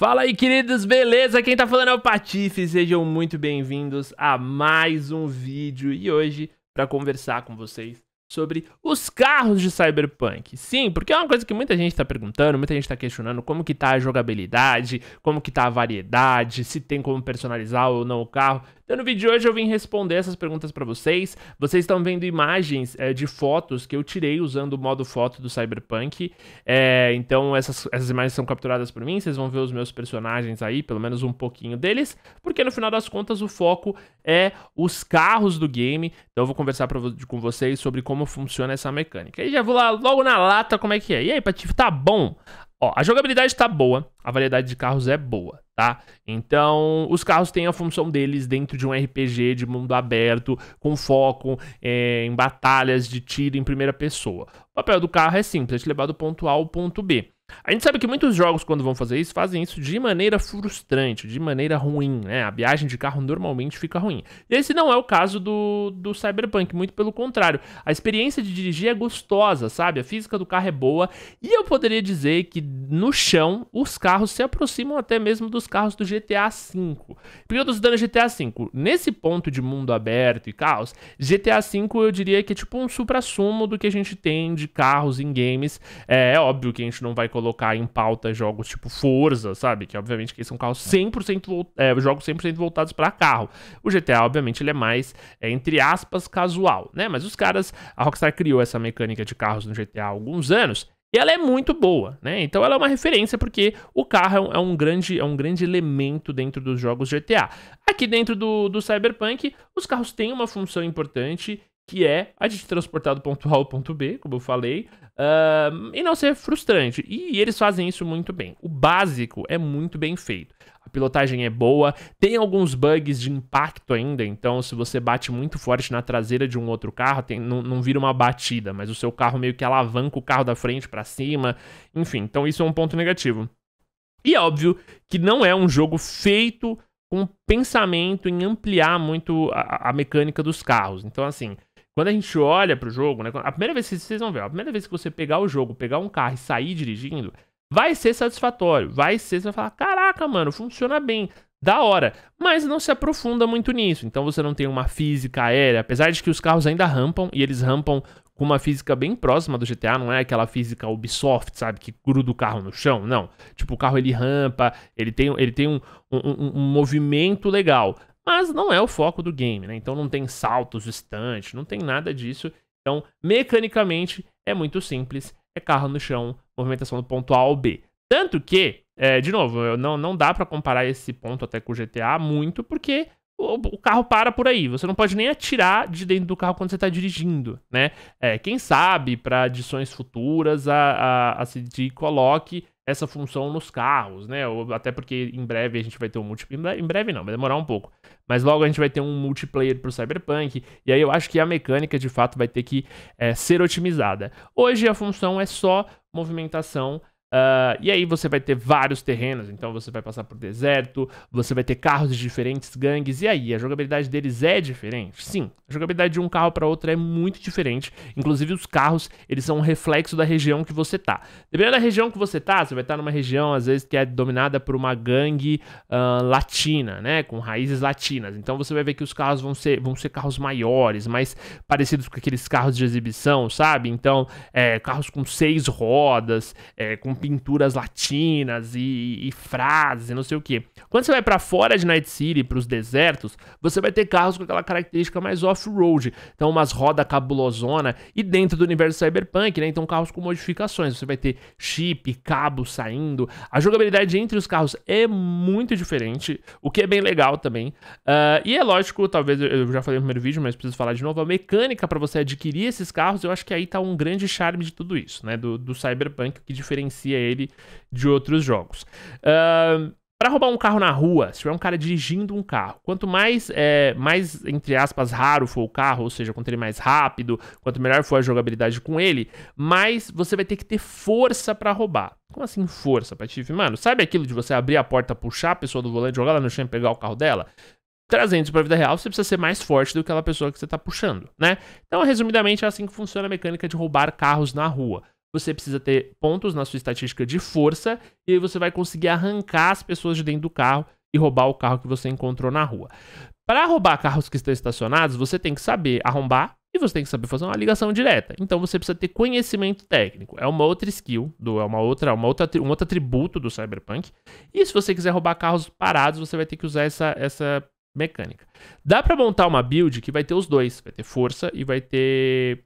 Fala aí, queridos, beleza? Quem tá falando é o Patife, sejam muito bem-vindos a mais um vídeo e hoje para conversar com vocês sobre os carros de Cyberpunk. Sim, porque é uma coisa que muita gente está perguntando, muita gente está questionando como que tá a jogabilidade, como que tá a variedade, se tem como personalizar ou não o carro. Então no vídeo de hoje eu vim responder essas perguntas para vocês. Vocês estão vendo imagens é, de fotos que eu tirei usando o modo foto do Cyberpunk. É, então essas, essas imagens são capturadas por mim, vocês vão ver os meus personagens aí, pelo menos um pouquinho deles, porque no final das contas o foco é os carros do game. Então eu vou conversar pra, com vocês sobre como como funciona essa mecânica. E já vou lá logo na lata como é que é. E aí, Patife, tá bom? Ó, a jogabilidade tá boa, a variedade de carros é boa, tá? Então, os carros têm a função deles dentro de um RPG de mundo aberto, com foco é, em batalhas de tiro em primeira pessoa. O papel do carro é simples, é te levar do ponto A ao ponto B. A gente sabe que muitos jogos, quando vão fazer isso, fazem isso de maneira frustrante, de maneira ruim, né? A viagem de carro normalmente fica ruim. E esse não é o caso do, do Cyberpunk, muito pelo contrário. A experiência de dirigir é gostosa, sabe? A física do carro é boa. E eu poderia dizer que no chão, os carros se aproximam até mesmo dos carros do GTA V. Porque eu tô citando GTA V. Nesse ponto de mundo aberto e caos, GTA V eu diria que é tipo um supra-sumo do que a gente tem de carros em games. É, é óbvio que a gente não vai colocar colocar em pauta jogos tipo Forza, sabe? Que obviamente que são carros 100% é, jogos 100% voltados para carro. O GTA, obviamente, ele é mais é, entre aspas casual, né? Mas os caras, a Rockstar criou essa mecânica de carros no GTA há alguns anos e ela é muito boa, né? Então ela é uma referência porque o carro é um, é grande, é um grande elemento dentro dos jogos GTA. Aqui dentro do, do Cyberpunk, os carros têm uma função importante que é a gente transportar do ponto A ao ponto B, como eu falei, uh, e não ser frustrante. E, eles fazem isso muito bem. O básico é muito bem feito. A pilotagem é boa, tem alguns bugs de impacto ainda, então se você bate muito forte na traseira de um outro carro, tem, não, não vira uma batida, mas o seu carro meio que alavanca o carro da frente para cima, enfim, então isso é um ponto negativo. E é óbvio que não é um jogo feito com pensamento em ampliar muito a, a mecânica dos carros. Então, assim, quando a gente olha pro jogo, né? A primeira vez que vocês vão ver, a primeira vez que você pegar o jogo, pegar um carro e sair dirigindo, vai ser satisfatório. Vai ser, você vai falar: caraca, mano, funciona bem da hora, mas não se aprofunda muito nisso. Então você não tem uma física aérea, apesar de que os carros ainda rampam e eles rampam com uma física bem próxima do GTA, não é aquela física Ubisoft, sabe, que gruda o carro no chão, não. Tipo, o carro ele rampa, ele tem, ele tem um, um, um, um movimento legal, mas não é o foco do game, né? Então não tem saltos distantes, não tem nada disso. Então, mecanicamente, é muito simples. É carro no chão, movimentação do ponto A ao B. Tanto que, é, de novo, não, não dá para comparar esse ponto até com o GTA muito, porque o, o, carro para por aí. Você não pode nem atirar de dentro do carro quando você está dirigindo, né? É, quem sabe, para adições futuras, a, a, a CD coloque essa função nos carros, né? Ou até porque em breve a gente vai ter um multiplayer. Em breve não, vai demorar um pouco. Mas logo a gente vai ter um multiplayer pro Cyberpunk. E aí eu acho que a mecânica de fato vai ter que é, ser otimizada. Hoje a função é só movimentação Uh, e aí você vai ter vários terrenos, então você vai passar por deserto, você vai ter carros de diferentes gangues, e aí a jogabilidade deles é diferente? Sim, a jogabilidade de um carro para outro é muito diferente, inclusive os carros, eles são um reflexo da região que você tá. Dependendo da região que você tá, você vai estar tá numa região, às vezes, que é dominada por uma gangue uh, latina, né, com raízes latinas, então você vai ver que os carros vão ser, vão ser carros maiores, mais parecidos com aqueles carros de exibição, sabe? Então, é, carros com seis rodas, é, com pinturas latinas e, e frases, não sei o que. Quando você vai para fora de Night City, para os desertos, você vai ter carros com aquela característica mais off-road, então umas rodas cabulosona e dentro do universo cyberpunk, né? Então carros com modificações, você vai ter chip, cabo saindo. A jogabilidade entre os carros é muito diferente, o que é bem legal também. Uh, e é lógico, talvez eu já falei no primeiro vídeo, mas preciso falar de novo, a mecânica para você adquirir esses carros, eu acho que aí tá um grande charme de tudo isso, né? Do, do cyberpunk que diferencia diferencia ele de outros jogos. Uh, para roubar um carro na rua, se tiver um cara dirigindo um carro, quanto mais, é, mais, entre aspas, raro for o carro, ou seja, quanto ele é mais rápido, quanto melhor for a jogabilidade com ele, mais você vai ter que ter força para roubar. Como assim força, Patife? Mano, sabe aquilo de você abrir a porta, puxar a pessoa do volante, jogar ela no chão e pegar o carro dela? Trazendo isso pra vida real, você precisa ser mais forte do que aquela pessoa que você tá puxando, né? Então, resumidamente, é assim que funciona a mecânica de roubar carros na rua você precisa ter pontos na sua estatística de força e aí você vai conseguir arrancar as pessoas de dentro do carro e roubar o carro que você encontrou na rua. Para roubar carros que estão estacionados, você tem que saber arrombar e você tem que saber fazer uma ligação direta. Então você precisa ter conhecimento técnico. É uma outra skill, do, é uma outra, uma outra, um outro atributo do Cyberpunk. E se você quiser roubar carros parados, você vai ter que usar essa, essa mecânica. Dá para montar uma build que vai ter os dois, vai ter força e vai ter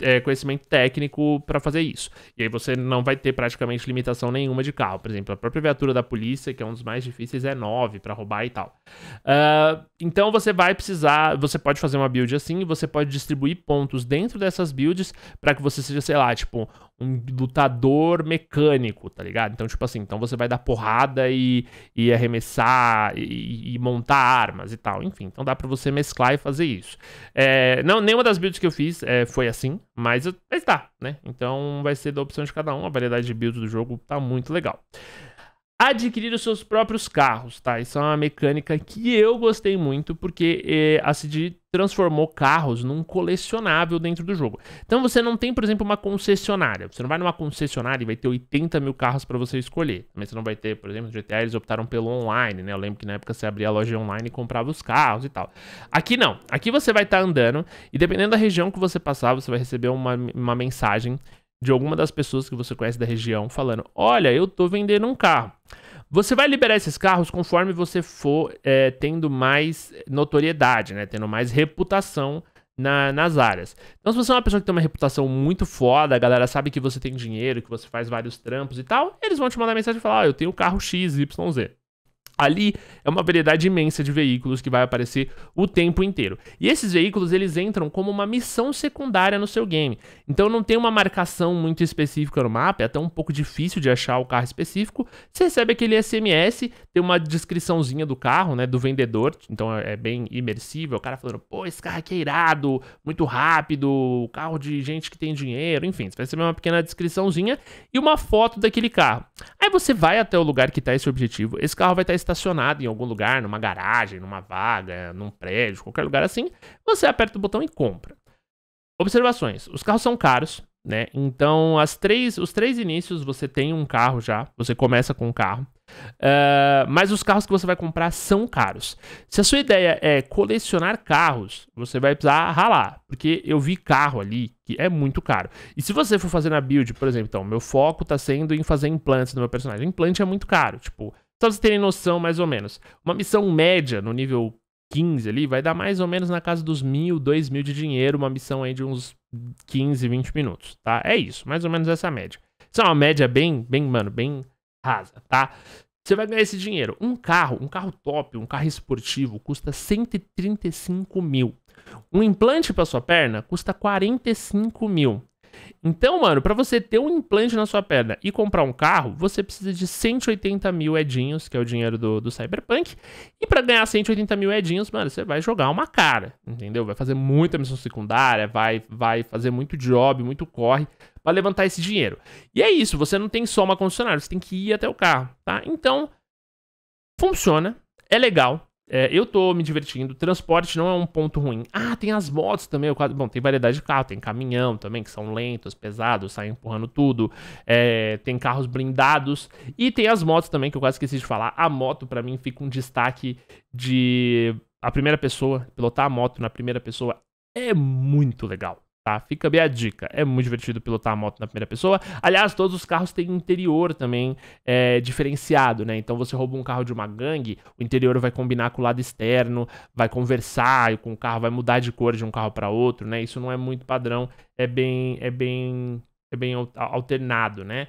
é, conhecimento técnico para fazer isso. E aí você não vai ter praticamente limitação nenhuma de carro. Por exemplo, a própria viatura da polícia, que é um dos mais difíceis, é 9 para roubar e tal. Uh, então você vai precisar, você pode fazer uma build assim, você pode distribuir pontos dentro dessas builds para que você seja, sei lá, tipo, um lutador mecânico, tá ligado? Então, tipo assim, então você vai dar porrada e, e arremessar e, e montar armas e tal. Enfim, então dá para você mesclar e fazer isso. É, não, nenhuma das builds que eu fiz é, foi assim, mas, mas tá, né? Então vai ser da opção de cada um. A variedade de builds do jogo tá muito legal adquirir os seus próprios carros, tá? Isso é uma mecânica que eu gostei muito, porque eh, a CD transformou carros num colecionável dentro do jogo. Então você não tem, por exemplo, uma concessionária. Você não vai numa concessionária e vai ter 80 mil carros para você escolher. Mas você não vai ter, por exemplo, no GTA eles optaram pelo online, né? Eu lembro que na época você abria a loja online e comprava os carros e tal. Aqui não. Aqui você vai estar tá andando e dependendo da região que você passar, você vai receber uma, uma mensagem de alguma das pessoas que você conhece da região falando: Olha, eu tô vendendo um carro. Você vai liberar esses carros conforme você for é, tendo mais notoriedade, né? Tendo mais reputação na, nas áreas. Então, se você é uma pessoa que tem uma reputação muito foda, a galera sabe que você tem dinheiro, que você faz vários trampos e tal, eles vão te mandar mensagem e falar: oh, eu tenho carro X, Y, Z ali é uma variedade imensa de veículos que vai aparecer o tempo inteiro. E esses veículos eles entram como uma missão secundária no seu game. Então não tem uma marcação muito específica no mapa, é até um pouco difícil de achar o carro específico. Você recebe aquele SMS, tem uma descriçãozinha do carro, né, do vendedor, então é, é bem imersivo, é o cara falando: "Pô, esse carro aqui é irado, muito rápido, carro de gente que tem dinheiro", enfim, você vai receber uma pequena descriçãozinha e uma foto daquele carro. Aí você vai até o lugar que está esse objetivo. Esse carro vai estar tá estacionado em algum lugar, numa garagem, numa vaga, num prédio, qualquer lugar assim. Você aperta o botão e compra. Observações: os carros são caros, né? Então, as três, os três inícios você tem um carro já, você começa com um carro. Uh, mas os carros que você vai comprar são caros. Se a sua ideia é colecionar carros, você vai precisar ralar, porque eu vi carro ali que é muito caro. E se você for fazer na build, por exemplo, então, meu foco tá sendo em fazer implantes no meu personagem. Implante é muito caro, tipo, só vocês terem noção mais ou menos. Uma missão média no nível 15 ali, vai dar mais ou menos na casa dos mil, dois mil de dinheiro, uma missão aí de uns 15, 20 minutos, tá? É isso, mais ou menos essa média. Isso é uma média bem, bem, mano, bem rasa, tá? Você vai ganhar esse dinheiro. Um carro, um carro top, um carro esportivo, custa 135 mil. Um implante para sua perna custa 45 mil. Então, mano, para você ter um implante na sua perna e comprar um carro, você precisa de 180 mil edinhos, que é o dinheiro do, do Cyberpunk. E para ganhar 180 mil edinhos, mano, você vai jogar uma cara, entendeu? Vai fazer muita missão secundária, vai, vai fazer muito job, muito corre para levantar esse dinheiro. E é isso, você não tem só uma concessionária, você tem que ir até o carro, tá? Então, funciona, é legal, é, eu tô me divertindo, transporte não é um ponto ruim. Ah, tem as motos também. Bom, tem variedade de carro, tem caminhão também, que são lentos, pesados, saem empurrando tudo. É, tem carros blindados. E tem as motos também, que eu quase esqueci de falar. A moto, para mim, fica um destaque de a primeira pessoa. Pilotar a moto na primeira pessoa é muito legal. Tá? Fica bem a dica. É muito divertido pilotar a moto na primeira pessoa. Aliás, todos os carros têm interior também é, diferenciado, né? Então você rouba um carro de uma gangue, o interior vai combinar com o lado externo, vai conversar com o carro, vai mudar de cor de um carro para outro, né? Isso não é muito padrão, é bem, é bem, é bem alternado, né?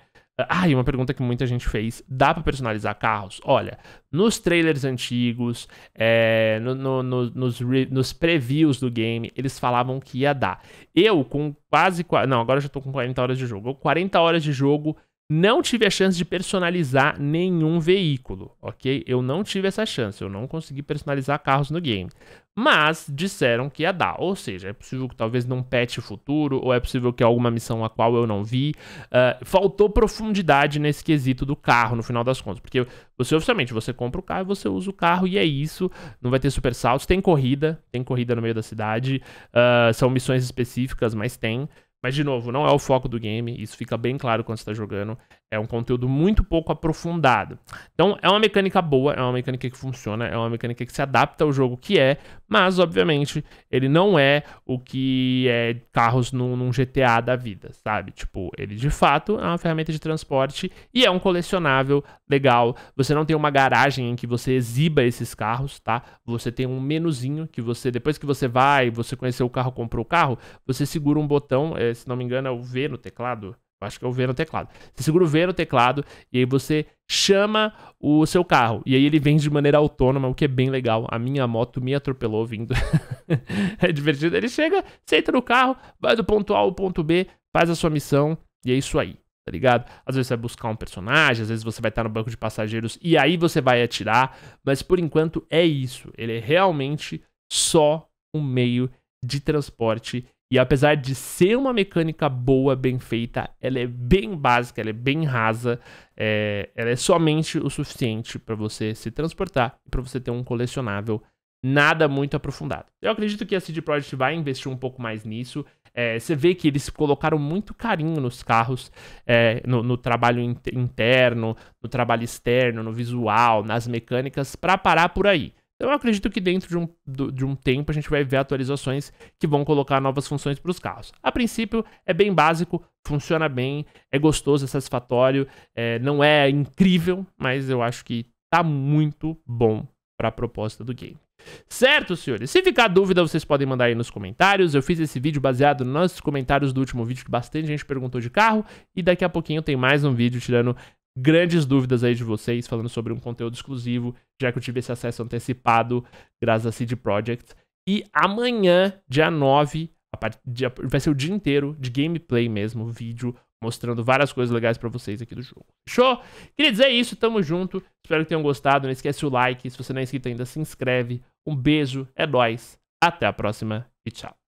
Ah, e uma pergunta que muita gente fez: dá para personalizar carros? Olha, nos trailers antigos, é, no, no, no, nos, re, nos previews do game, eles falavam que ia dar. Eu, com quase. Não, agora eu já tô com 40 horas de jogo. 40 horas de jogo, não tive a chance de personalizar nenhum veículo, ok? Eu não tive essa chance, eu não consegui personalizar carros no game. Mas disseram que ia dar, ou seja, é possível que talvez num patch futuro, ou é possível que alguma missão a qual eu não vi. Uh, faltou profundidade nesse quesito do carro, no final das contas, porque você oficialmente você compra o carro, você usa o carro e é isso. Não vai ter super saltos, tem corrida, tem corrida no meio da cidade, uh, são missões específicas, mas tem. Mas, de novo, não é o foco do game, isso fica bem claro quando você está jogando. É um conteúdo muito pouco aprofundado. Então, é uma mecânica boa, é uma mecânica que funciona, é uma mecânica que se adapta ao jogo que é, mas, obviamente, ele não é o que é carros num, num GTA da vida, sabe? Tipo, ele de fato é uma ferramenta de transporte e é um colecionável legal. Você não tem uma garagem em que você exiba esses carros, tá? Você tem um menuzinho que você, depois que você vai, você conheceu o carro, comprou o carro, você segura um botão, é, se não me engano, é o V no teclado Acho que é o V no teclado. Você segura o V no teclado e aí você chama o seu carro. E aí ele vem de maneira autônoma, o que é bem legal. A minha moto me atropelou vindo. é divertido. Ele chega, senta no carro, vai do ponto A ao ponto B, faz a sua missão e é isso aí. Tá ligado? Às vezes você vai buscar um personagem, às vezes você vai estar no banco de passageiros e aí você vai atirar. Mas por enquanto é isso. Ele é realmente só um meio de transporte e apesar de ser uma mecânica boa, bem feita, ela é bem básica, ela é bem rasa, é, ela é somente o suficiente para você se transportar e para você ter um colecionável nada muito aprofundado. Eu acredito que a CD Projekt vai investir um pouco mais nisso. É, você vê que eles colocaram muito carinho nos carros, é, no, no, trabalho interno, no trabalho externo, no visual, nas mecânicas, para parar por aí. Então eu acredito que dentro de um, de um tempo a gente vai ver atualizações que vão colocar novas funções para os carros. A princípio é bem básico, funciona bem, é gostoso, é satisfatório, é, não é incrível, mas eu acho que tá muito bom para a proposta do game. Certo, senhores? Se ficar dúvida, vocês podem mandar aí nos comentários. Eu fiz esse vídeo baseado nos comentários do último vídeo que bastante gente perguntou de carro. E daqui a pouquinho tem mais um vídeo tirando grandes dúvidas aí de vocês, falando sobre um conteúdo exclusivo, já que eu tive esse acesso antecipado, graças a CD Project. E amanhã, dia 9, vai ser o dia inteiro de gameplay mesmo, vídeo, mostrando várias coisas legais para vocês aqui do jogo. Show? Queria dizer é isso, tamo junto. Espero que tenham gostado. Não esquece o like. Se você não é inscrito ainda, se inscreve. Um beijo, é nóis. Até a próxima e tchau.